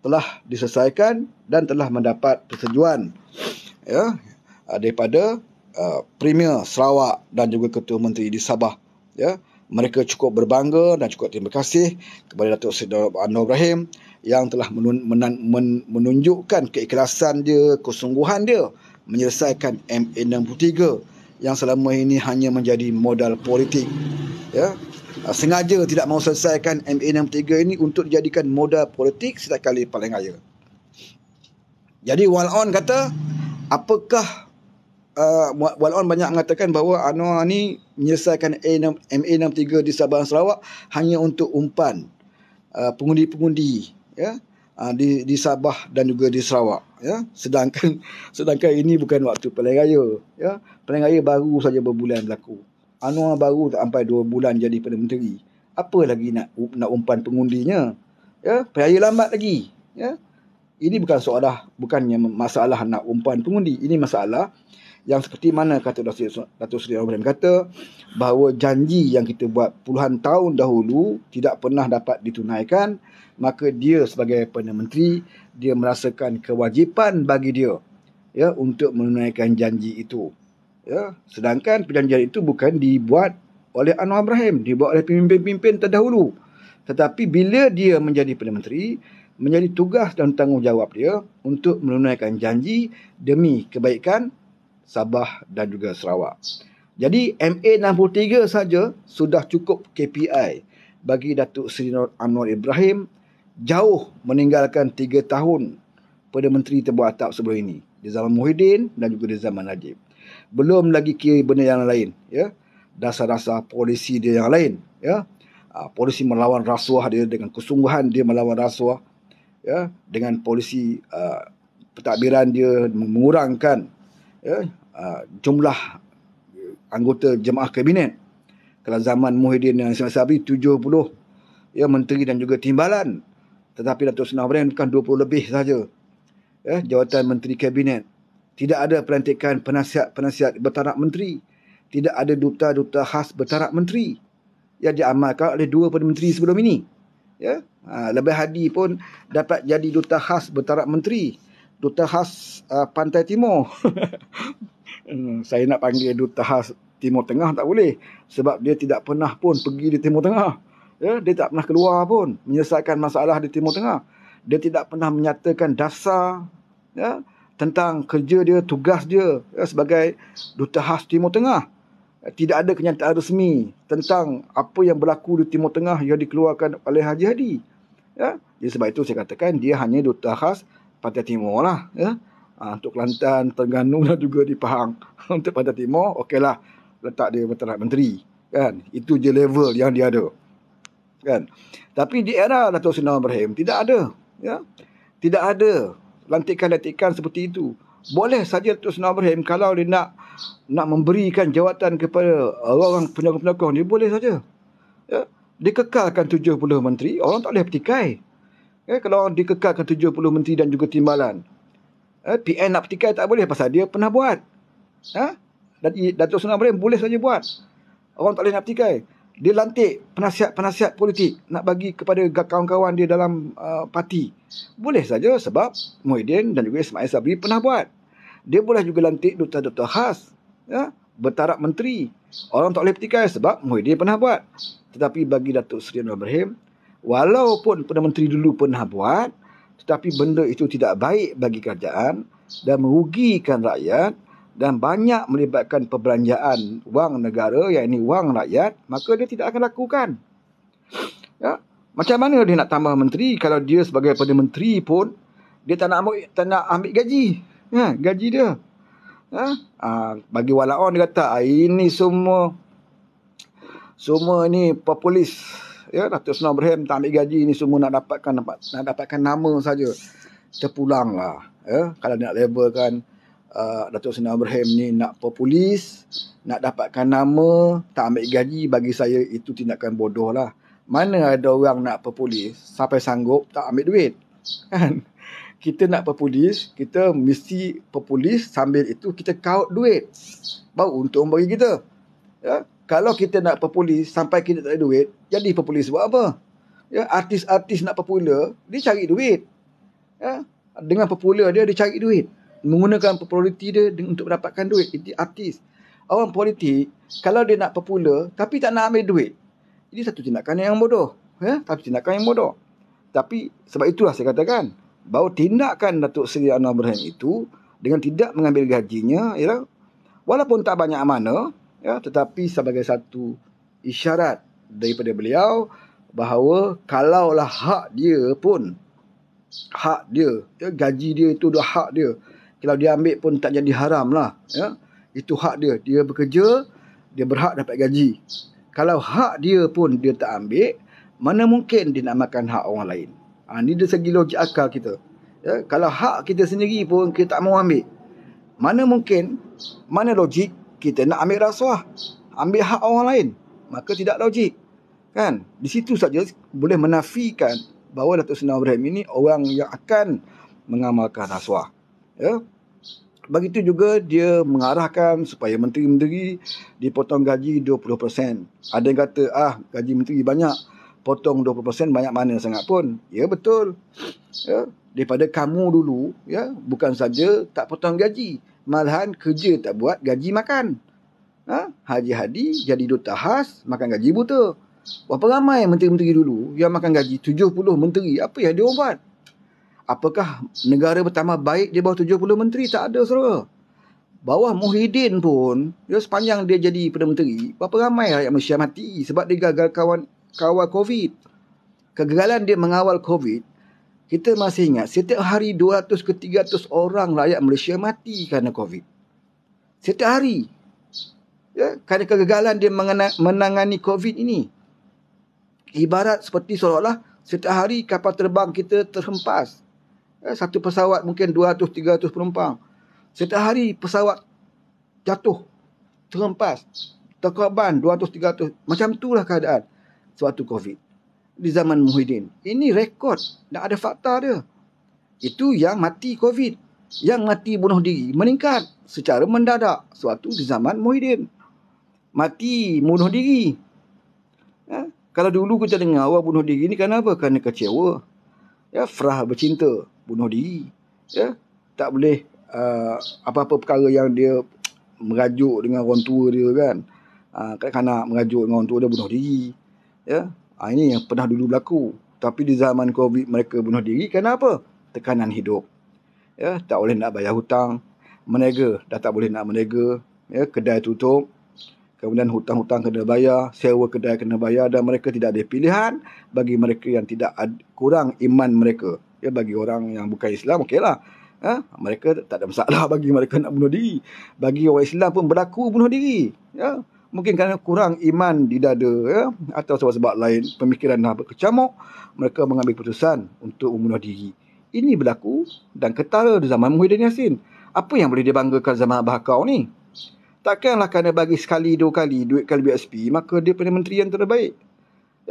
telah diselesaikan dan telah mendapat persetujuan ya uh, daripada uh, Premier Sarawak dan juga Ketua Menteri di Sabah ya mereka cukup berbangga dan cukup terima kasih kepada Datuk Seri Dr. Anwar Ibrahim yang telah menun- menan- men- menunjukkan keikhlasan dia, kesungguhan dia menyelesaikan mn 63 yang selama ini hanya menjadi modal politik ya Ah, sengaja tidak mahu selesaikan MA63 ini untuk dijadikan modal politik setiap kali paling raya. Jadi Walon kata, apakah uh, ah, Walon banyak mengatakan bahawa Anwar ni menyelesaikan MA63 di Sabah dan Sarawak hanya untuk umpan uh, pengundi-pengundi ya uh, di di Sabah dan juga di Sarawak ya sedangkan sedangkan ini bukan waktu paling raya ya paling raya baru saja berbulan berlaku Anwar baru tak sampai 2 bulan jadi Perdana Menteri. Apa lagi nak nak umpan pengundinya? Ya, percaya lambat lagi. Ya. Ini bukan soalah, bukannya masalah nak umpan pengundi. Ini masalah yang seperti mana kata Dato' Sri Abraham kata bahawa janji yang kita buat puluhan tahun dahulu tidak pernah dapat ditunaikan maka dia sebagai Perdana Menteri dia merasakan kewajipan bagi dia ya untuk menunaikan janji itu ya sedangkan perjanjian itu bukan dibuat oleh Anwar Ibrahim dibuat oleh pemimpin-pemimpin terdahulu tetapi bila dia menjadi perdana menteri menjadi tugas dan tanggungjawab dia untuk menunaikan janji demi kebaikan Sabah dan juga Sarawak jadi MA63 saja sudah cukup KPI bagi Datuk Seri Anwar Ibrahim jauh meninggalkan 3 tahun Perdana Menteri Tebu Atap sebelum ini di zaman Muhyiddin dan juga di zaman Najib belum lagi kira benda yang lain ya dasar-dasar polisi dia yang lain ya ha, polisi melawan rasuah dia dengan kesungguhan dia melawan rasuah ya dengan polisi uh, pentadbiran dia mengurangkan ya uh, jumlah anggota jemaah kabinet kalau zaman Muhyiddin yang saya sabi 70 ya menteri dan juga timbalan tetapi Datuk Senar Brand bukan 20 lebih saja ya jawatan menteri kabinet tidak ada pelantikan penasihat-penasihat bertaraf menteri. Tidak ada duta-duta khas bertaraf menteri yang diamalkan oleh dua perdana menteri sebelum ini. Ya. Ha, lebih hadi pun dapat jadi duta khas bertaraf menteri. Duta khas uh, Pantai Timur. hmm, saya nak panggil duta khas Timur Tengah tak boleh. Sebab dia tidak pernah pun pergi di Timur Tengah. Ya, dia tak pernah keluar pun menyelesaikan masalah di Timur Tengah. Dia tidak pernah menyatakan dasar ya, tentang kerja dia, tugas dia ya, sebagai Duta Khas Timur Tengah. Eh, tidak ada kenyataan resmi tentang apa yang berlaku di Timur Tengah yang dikeluarkan oleh Haji Hadi. Ya, jadi sebab itu saya katakan dia hanya Duta Khas Pantai Timur lah. Ya. Ha, untuk Kelantan, Terengganu dan juga di Pahang. untuk Pantai Timur, okeylah letak dia menterak menteri. Kan? Itu je level yang dia ada. Kan? Tapi di era Dato' Sinawan Ibrahim, tidak ada. Ya? Tidak ada lantikan-lantikan seperti itu. Boleh saja Tun Sunan Ibrahim kalau dia nak nak memberikan jawatan kepada orang-orang penyokong-penyokong dia boleh saja. Ya. Dia kekalkan 70 menteri, orang tak boleh petikai. Ya, kalau orang dikekalkan 70 menteri dan juga timbalan. Ya, PN nak petikai tak boleh pasal dia pernah buat. Ya. Dan Datuk Sunan Ibrahim boleh saja buat. Orang tak boleh nak petikai dia lantik penasihat-penasihat politik nak bagi kepada kawan-kawan dia dalam uh, parti. Boleh saja sebab Muhyiddin dan juga Ismail Sabri pernah buat. Dia boleh juga lantik duta-duta khas ya, bertaraf menteri. Orang tak boleh petikai sebab Muhyiddin pernah buat. Tetapi bagi Datuk Seri Anwar Ibrahim, walaupun Perdana Menteri dulu pernah buat, tetapi benda itu tidak baik bagi kerajaan dan merugikan rakyat, dan banyak melibatkan perbelanjaan wang negara yang ini wang rakyat maka dia tidak akan lakukan ya macam mana dia nak tambah menteri kalau dia sebagai perdana menteri pun dia tak nak ambil, tak nak ambil gaji ya gaji dia ya ha? bagi walaon dia kata ah, ini semua semua ni populis ya Datuk Sunan Ibrahim tak ambil gaji ini semua nak dapatkan nak, nak dapatkan nama saja terpulanglah ya kalau nak labelkan uh, ah, Dato' Sina Abraham ni nak populis, nak dapatkan nama, tak ambil gaji, bagi saya itu tindakan bodoh lah. Mana ada orang nak populis sampai sanggup tak ambil duit. Kan? Kita nak populis, kita mesti populis sambil itu kita kaut duit. Baru untung bagi kita. Ya? Kalau kita nak populis sampai kita tak ada duit, jadi populis buat apa? Ya, artis-artis nak popular, dia cari duit. Ya? Dengan popular dia, dia cari duit menggunakan populariti dia untuk mendapatkan duit. Jadi artis, orang politik kalau dia nak popular tapi tak nak ambil duit. Ini satu tindakan yang bodoh. Ya, tapi tindakan yang bodoh. Tapi sebab itulah saya katakan bahawa tindakan Datuk Seri Anwar Ibrahim itu dengan tidak mengambil gajinya ya, walaupun tak banyak mana ya, tetapi sebagai satu isyarat daripada beliau bahawa kalaulah hak dia pun hak dia ya, gaji dia itu dah hak dia kalau dia ambil pun tak jadi haram lah. Ya? Itu hak dia. Dia bekerja, dia berhak dapat gaji. Kalau hak dia pun dia tak ambil, mana mungkin dia nak makan hak orang lain. Ha, ini dari segi logik akal kita. Ya? Kalau hak kita sendiri pun kita tak mau ambil. Mana mungkin, mana logik kita nak ambil rasuah. Ambil hak orang lain. Maka tidak logik. Kan? Di situ saja boleh menafikan bahawa Datuk Sena Ibrahim ini orang yang akan mengamalkan rasuah ya. Begitu juga dia mengarahkan supaya menteri-menteri dipotong gaji 20%. Ada yang kata, ah gaji menteri banyak, potong 20% banyak mana sangat pun. Ya betul. Ya, daripada kamu dulu, ya bukan saja tak potong gaji. Malahan kerja tak buat gaji makan. Ha? Haji Hadi jadi duta khas makan gaji buta. Berapa ramai menteri-menteri dulu yang makan gaji? 70 menteri. Apa yang dia buat? apakah negara pertama baik di bawah 70 menteri tak ada saudara bawah Muhyiddin pun dia sepanjang dia jadi Perdana Menteri berapa ramai rakyat lah Malaysia mati sebab dia gagal kawan kawal COVID kegagalan dia mengawal COVID kita masih ingat setiap hari 200 ke 300 orang rakyat Malaysia mati kerana COVID setiap hari ya kerana kegagalan dia mengena, menangani COVID ini ibarat seperti seolah-olah setiap hari kapal terbang kita terhempas Eh, satu pesawat mungkin 200-300 penumpang. Setiap hari pesawat jatuh, terhempas, terkorban 200-300. Macam itulah keadaan suatu COVID di zaman Muhyiddin. Ini rekod tak ada fakta dia. Itu yang mati COVID. Yang mati bunuh diri meningkat secara mendadak suatu di zaman Muhyiddin. Mati bunuh diri. Ya? Kalau dulu kita dengar orang bunuh diri ni kenapa? Kerana kecewa. Ya, frah bercinta bunuh diri ya tak boleh uh, apa-apa perkara yang dia merajuk dengan orang tua dia kan ha, uh, kanak-kanak merajuk dengan orang tua dia bunuh diri ya ha, ini yang pernah dulu berlaku tapi di zaman covid mereka bunuh diri kenapa tekanan hidup ya tak boleh nak bayar hutang menega dah tak boleh nak menega ya kedai tutup kemudian hutang-hutang kena bayar sewa kedai kena bayar dan mereka tidak ada pilihan bagi mereka yang tidak ad- kurang iman mereka Ya bagi orang yang bukan Islam okeylah. Ha? mereka tak ada masalah bagi mereka nak bunuh diri. Bagi orang Islam pun berlaku bunuh diri. Ya. Mungkin kerana kurang iman di dada ya atau sebab-sebab lain pemikiran dah berkecamuk, mereka mengambil keputusan untuk membunuh diri. Ini berlaku dan ketara di zaman Muhyiddin Yassin. Apa yang boleh dibanggakan zaman Abah Kau ni? Takkanlah kerana bagi sekali dua kali duit kali KLBSP, maka dia pilih menteri yang terbaik.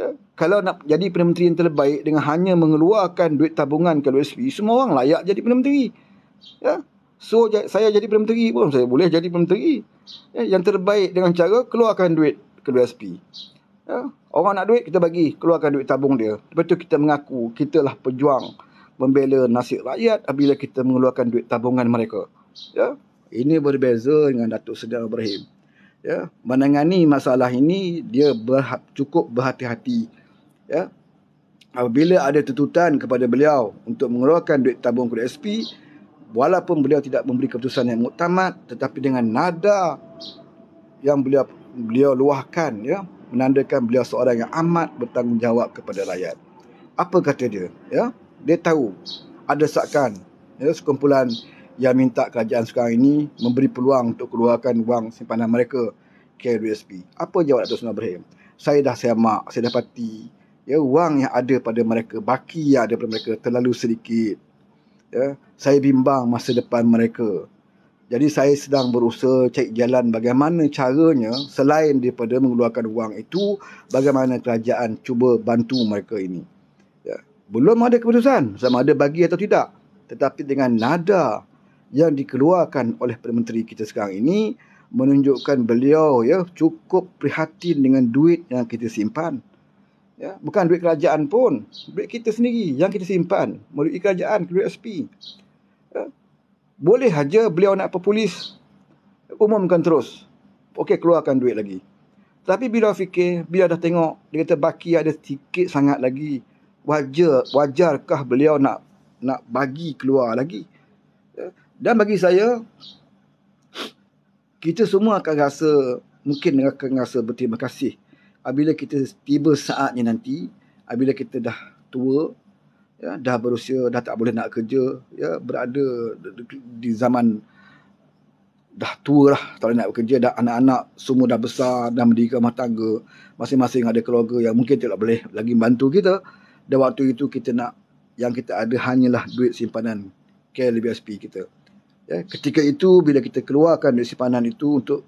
Ya? Kalau nak jadi Perdana Menteri yang terbaik dengan hanya mengeluarkan duit tabungan ke USP, semua orang layak jadi Perdana Menteri. Ya? So, saya jadi Perdana Menteri pun, saya boleh jadi Perdana Menteri. Ya? Yang terbaik dengan cara keluarkan duit ke USP. Ya? Orang nak duit, kita bagi. Keluarkan duit tabung dia. Lepas tu kita mengaku, kita lah pejuang membela nasib rakyat apabila kita mengeluarkan duit tabungan mereka. Ya? Ini berbeza dengan Datuk Sedang Ibrahim ya menangani masalah ini dia berha- cukup berhati-hati ya apabila ada tuntutan kepada beliau untuk mengeluarkan duit tabung kepada SP walaupun beliau tidak memberi keputusan yang muktamad tetapi dengan nada yang beliau beliau luahkan ya menandakan beliau seorang yang amat bertanggungjawab kepada rakyat apa kata dia ya dia tahu ada sakan ya sekumpulan yang minta kerajaan sekarang ini memberi peluang untuk keluarkan wang simpanan mereka ke RSP. Apa jawab Dato' Sunnah Ibrahim? Saya dah saya mak, saya dah pati. ya, wang yang ada pada mereka, baki yang ada pada mereka terlalu sedikit. Ya, saya bimbang masa depan mereka. Jadi saya sedang berusaha cek jalan bagaimana caranya selain daripada mengeluarkan wang itu, bagaimana kerajaan cuba bantu mereka ini. Ya. Belum ada keputusan sama ada bagi atau tidak. Tetapi dengan nada yang dikeluarkan oleh Perdana Menteri kita sekarang ini menunjukkan beliau ya cukup prihatin dengan duit yang kita simpan. Ya, bukan duit kerajaan pun, duit kita sendiri yang kita simpan melalui kerajaan, duit SP. Ya. Boleh saja beliau nak populis umumkan terus. Okey, keluarkan duit lagi. Tapi bila fikir, bila dah tengok, dia kata baki ada sedikit sangat lagi. Wajar, wajarkah beliau nak nak bagi keluar lagi? Dan bagi saya, kita semua akan rasa, mungkin akan rasa berterima kasih apabila kita tiba saatnya nanti, apabila kita dah tua, ya, dah berusia, dah tak boleh nak kerja, ya, berada di zaman dah tua lah, tak boleh nak bekerja, dah anak-anak semua dah besar, dah mendirikan rumah tangga, masing-masing ada keluarga yang mungkin tidak boleh lagi membantu kita. Dan waktu itu kita nak, yang kita ada hanyalah duit simpanan KLBSP kita. Ya, ketika itu bila kita keluarkan dari simpanan itu untuk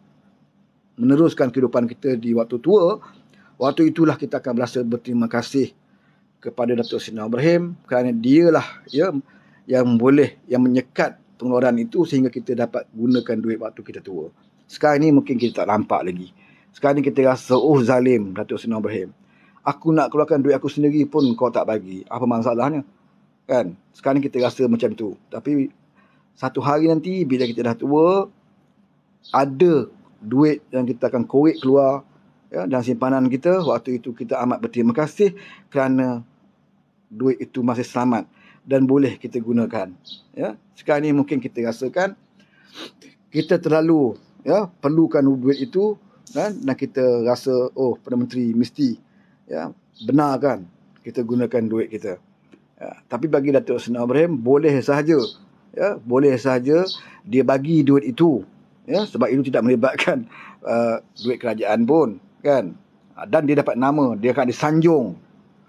meneruskan kehidupan kita di waktu tua, waktu itulah kita akan berasa berterima kasih kepada Datuk Sina Ibrahim kerana dialah ya yang boleh yang menyekat pengeluaran itu sehingga kita dapat gunakan duit waktu kita tua. Sekarang ini mungkin kita tak nampak lagi. Sekarang ini kita rasa oh zalim Datuk Sina Ibrahim. Aku nak keluarkan duit aku sendiri pun kau tak bagi. Apa masalahnya? Kan? Sekarang ini kita rasa macam tu. Tapi satu hari nanti bila kita dah tua ada duit yang kita akan korek keluar ya dalam simpanan kita waktu itu kita amat berterima kasih kerana duit itu masih selamat dan boleh kita gunakan ya sekarang ni mungkin kita rasakan kita terlalu ya perlukan duit itu kan? dan kita rasa oh perdana menteri mesti ya benar kan kita gunakan duit kita ya, tapi bagi Datuk Seri Abraham boleh sahaja ya boleh saja dia bagi duit itu ya sebab itu tidak melibatkan uh, duit kerajaan pun kan ah, dan dia dapat nama dia akan disanjung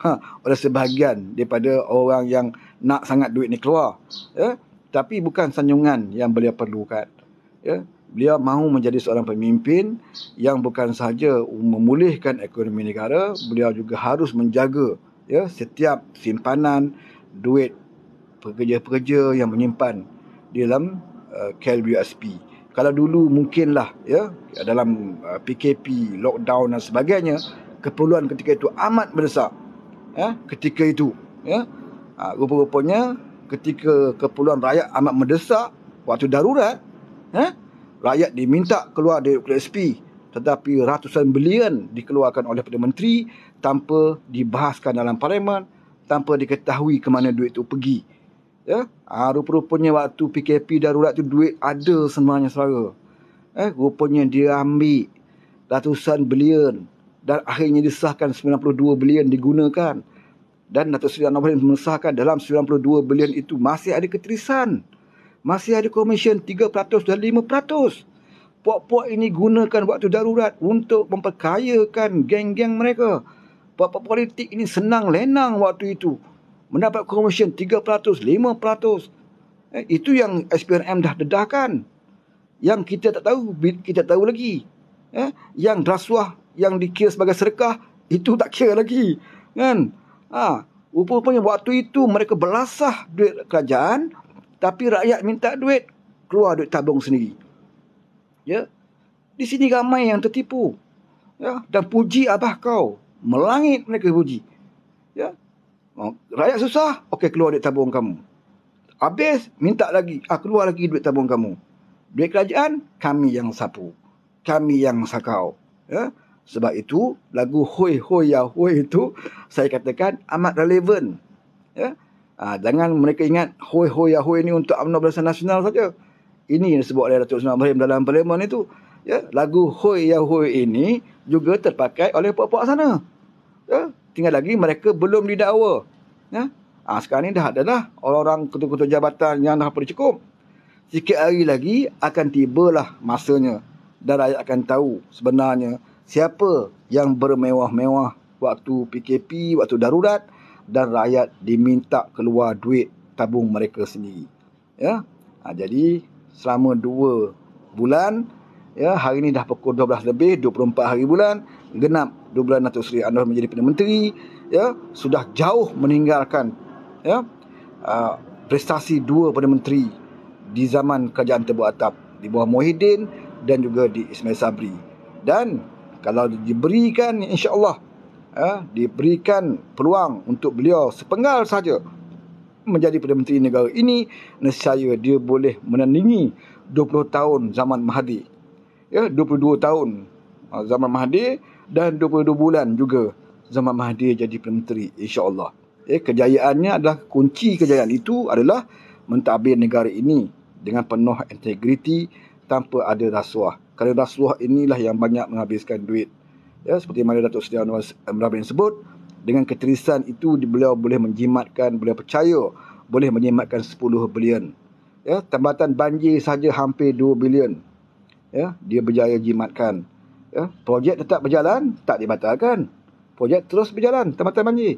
ha, oleh sebahagian daripada orang yang nak sangat duit ni keluar ya tapi bukan sanjungan yang beliau perlukan ya beliau mahu menjadi seorang pemimpin yang bukan sahaja memulihkan ekonomi negara beliau juga harus menjaga ya setiap simpanan duit pekerja-pekerja yang menyimpan di dalam uh, KLBUSP. Kalau dulu mungkinlah ya dalam uh, PKP, lockdown dan sebagainya, keperluan ketika itu amat mendesak. Ya, ketika itu, ya. Ha, rupa-rupanya ketika keperluan rakyat amat mendesak, waktu darurat, ya, rakyat diminta keluar dari KLSP tetapi ratusan bilion dikeluarkan oleh Perdana Menteri tanpa dibahaskan dalam parlimen, tanpa diketahui ke mana duit itu pergi. Ya, ha, rupa-rupanya waktu PKP darurat tu duit ada semuanya saudara. Eh, rupanya dia ambil ratusan bilion dan akhirnya disahkan 92 bilion digunakan. Dan Datuk Seri Anwar Ibrahim mengesahkan dalam 92 bilion itu masih ada keterisan. Masih ada komisen 3% dan 5%. Puak-puak ini gunakan waktu darurat untuk memperkayakan geng-geng mereka. Puak-puak politik ini senang lenang waktu itu mendapat komisen 30%, 5%. Eh, itu yang SPRM dah dedahkan. Yang kita tak tahu, kita tak tahu lagi. Eh, yang rasuah yang dikira sebagai serkah, itu tak kira lagi. Kan? Ha, rupanya waktu itu mereka belasah duit kerajaan, tapi rakyat minta duit, keluar duit tabung sendiri. Ya? Di sini ramai yang tertipu. Ya? Dan puji abah kau. Melangit mereka puji. Oh, rakyat susah, okey keluar duit tabung kamu. Habis, minta lagi. Ah, keluar lagi duit tabung kamu. Duit kerajaan, kami yang sapu. Kami yang sakau. Ya? Sebab itu, lagu Hoi Hoi Ya Hoi itu, saya katakan amat relevan. Ya? Ah, jangan mereka ingat Hoi Hoi Ya Hoi ini untuk UMNO Belasa Nasional saja. Ini yang disebut oleh Datuk Sunan Ibrahim dalam parlimen itu. Ya? Lagu Hoi Ya Hoi ini juga terpakai oleh puak-puak sana. Ya? tinggal lagi mereka belum didakwa. Ya? Ha, sekarang ni dah ada lah orang-orang ketua-ketua jabatan yang dah pada cukup. Sikit hari lagi akan tiba lah masanya dan rakyat akan tahu sebenarnya siapa yang bermewah-mewah waktu PKP, waktu darurat dan rakyat diminta keluar duit tabung mereka sendiri. Ya? Ha, jadi selama dua bulan, ya, hari ni dah pukul 12 lebih, 24 hari bulan, genap dua bulan Datuk Seri Anwar menjadi Perdana Menteri ya sudah jauh meninggalkan ya uh, prestasi dua Perdana Menteri di zaman kerajaan terbuat atap di bawah Mohidin dan juga di Ismail Sabri dan kalau diberikan insyaallah ya, diberikan peluang untuk beliau sepenggal saja menjadi Perdana Menteri negara ini nescaya dia boleh menandingi 20 tahun zaman Mahathir ya 22 tahun uh, zaman Mahathir dan 22 bulan juga Zaman Mahathir jadi Perdana Menteri insyaAllah. Eh, kejayaannya adalah kunci kejayaan itu adalah mentadbir negara ini dengan penuh integriti tanpa ada rasuah. Kerana rasuah inilah yang banyak menghabiskan duit. Ya, seperti mana Datuk Seri Anwar Amr Abin sebut, dengan keterisan itu beliau boleh menjimatkan, beliau percaya boleh menjimatkan 10 bilion. Ya, tambatan banjir saja hampir 2 bilion. Ya, dia berjaya jimatkan ya, projek tetap berjalan, tak dibatalkan. Projek terus berjalan, tamatan banji.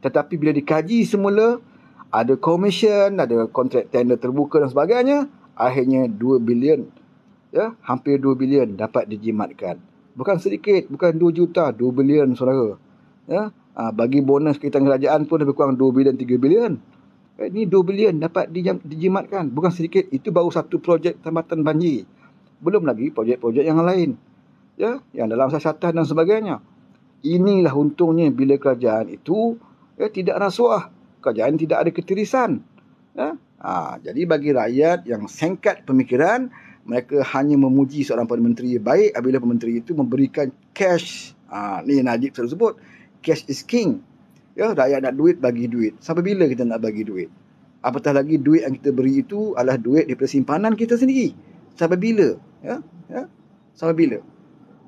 Tetapi bila dikaji semula, ada komisen, ada kontrak tender terbuka dan sebagainya, akhirnya 2 bilion, ya, hampir 2 bilion dapat dijimatkan. Bukan sedikit, bukan 2 juta, 2 bilion saudara. Ya, ha, bagi bonus kita kerajaan pun lebih kurang 2 bilion, 3 bilion. Eh, ini 2 bilion dapat dijimatkan. Bukan sedikit, itu baru satu projek tamatan banji. Belum lagi projek-projek yang lain ya yang dalam siasatan dan sebagainya inilah untungnya bila kerajaan itu ya tidak rasuah kerajaan tidak ada ketirisan ya ha, jadi bagi rakyat yang sengkat pemikiran mereka hanya memuji seorang perdana menteri baik apabila menteri itu memberikan cash ha, ni Najib selalu sebut cash is king ya rakyat nak duit bagi duit sampai bila kita nak bagi duit apatah lagi duit yang kita beri itu adalah duit daripada simpanan kita sendiri sampai bila ya ya sampai bila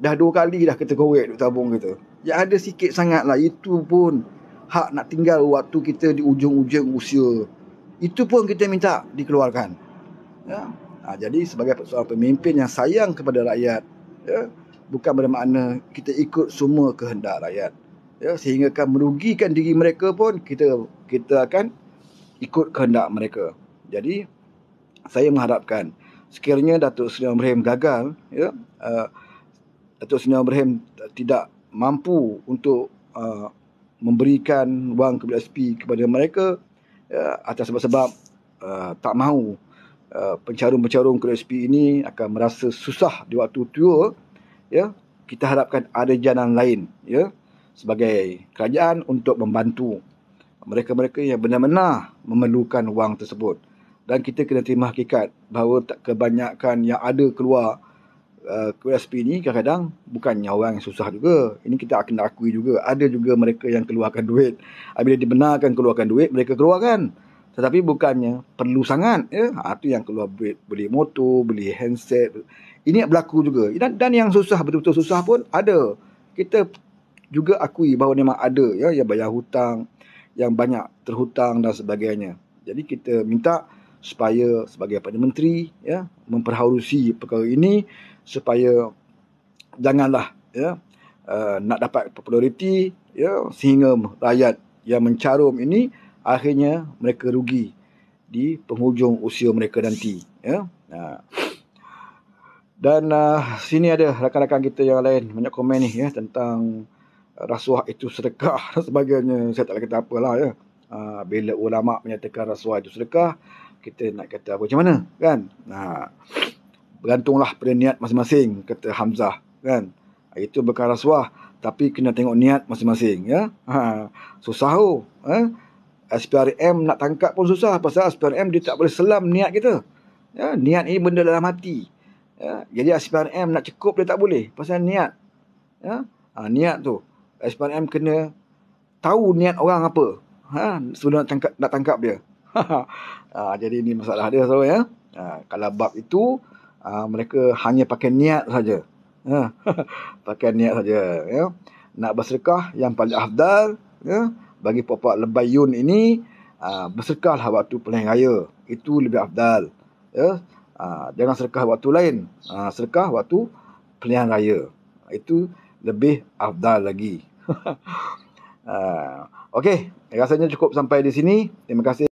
Dah dua kali dah kita korek duit tabung kita. Yang ada sikit sangat lah. Itu pun hak nak tinggal waktu kita di ujung-ujung usia. Itu pun kita minta dikeluarkan. Ya. Ha, jadi sebagai seorang pemimpin yang sayang kepada rakyat. Ya, bukan bermakna kita ikut semua kehendak rakyat. Ya, sehingga kan merugikan diri mereka pun kita kita akan ikut kehendak mereka. Jadi saya mengharapkan sekiranya Datuk Seri Amrim gagal ya, uh, Datuk Sina Ibrahim tidak mampu untuk uh, memberikan wang kepada SP kepada mereka uh, atas sebab-sebab uh, tak mahu uh, pencarum-pencarum kepada SP ini akan merasa susah di waktu tua ya kita harapkan ada jalan lain ya sebagai kerajaan untuk membantu mereka-mereka yang benar-benar memerlukan wang tersebut dan kita kena terima hakikat bahawa kebanyakan yang ada keluar kuliah eh, SP ni kadang-kadang bukannya orang yang susah juga. Ini kita akan akui juga. Ada juga mereka yang keluarkan duit. Bila dibenarkan keluarkan duit, mereka keluarkan. Tetapi bukannya perlu sangat. Ya? Ha, itu yang keluar duit. Beli motor, beli handset. Ini berlaku juga. Dan, dan yang susah, betul-betul susah pun ada. Kita juga akui bahawa memang ada ya, yang bayar hutang, yang banyak terhutang dan sebagainya. Jadi kita minta supaya sebagai Perdana Menteri ya memperhalusi perkara ini supaya janganlah ya uh, nak dapat populariti ya sehingga rakyat yang mencarum ini akhirnya mereka rugi di penghujung usia mereka nanti ya nah. dan uh, sini ada rakan-rakan kita yang lain banyak komen ni ya tentang rasuah itu sedekah dan sebagainya saya tak kata apalah ya uh, bila ulama menyatakan rasuah itu sedekah kita nak kata apa macam mana kan nah ha. bergantunglah pada niat masing-masing kata Hamzah kan itu bekas rasuah tapi kena tengok niat masing-masing ya ha susah oh ha? eh? SPRM nak tangkap pun susah pasal SPRM dia tak boleh selam niat kita ya niat ini benda dalam hati ya jadi SPRM nak cekup dia tak boleh pasal niat ya ha, niat tu SPRM kena tahu niat orang apa ha sebelum nak tangkap nak tangkap dia Ah, jadi ini masalah dia so ya. Ah, kalau bab itu ah, mereka hanya pakai niat saja. Ha, pakai niat saja ya. Nak bersedekah yang paling afdal ya bagi Papa Lebayun lebay yun ini bersedekahlah waktu pelayan raya. Itu lebih afdal. Ya. jangan sedekah waktu lain. sedekah waktu pelayan raya. Itu lebih afdal lagi. Uh, Okey, rasanya cukup sampai di sini. Terima kasih.